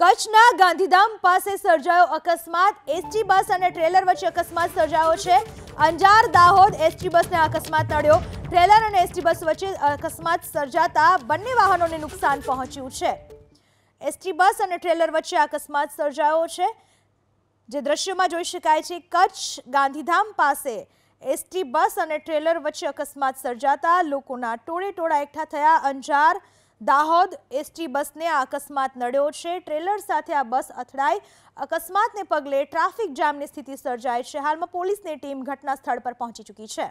કચ્છના ગાંધીધામ પાસે સર્જાયો અકસ્માત એસટી બસ અને ટ્રેલર વચ્ચે અકસ્માત સર્જાયો છે અંજાર દાહોદ એસટી બસને અકસ્માત નડ્યો ટ્રેલર અને એસટી બસ વચ્ચે અકસ્માત સર્જાતા બંને વાહનોને નુકસાન પહોંચ્યું છે એસટી બસ અને ટ્રેલર વચ્ચે અકસ્માત સર્જાયો છે જે દ્રશ્યમાં જોઈ શકાય છે કચ્છ ગાંધીધામ પાસે એસટી બસ અને ટ્રેલર વચ્ચે અકસ્માત સર્જાતા લોકોના ટોળે ટોળા એકઠા થયા અંજાર દાહોદ એસટી બસને આ અકસ્માત નડ્યો છે ટ્રેલર સાથે આ બસ અથડાઈ અકસ્માતને પગલે ટ્રાફિક જામની સ્થિતિ સર્જાય છે હાલમાં પોલીસની ટીમ ઘટના સ્થળ પર પહોંચી ચૂકી છે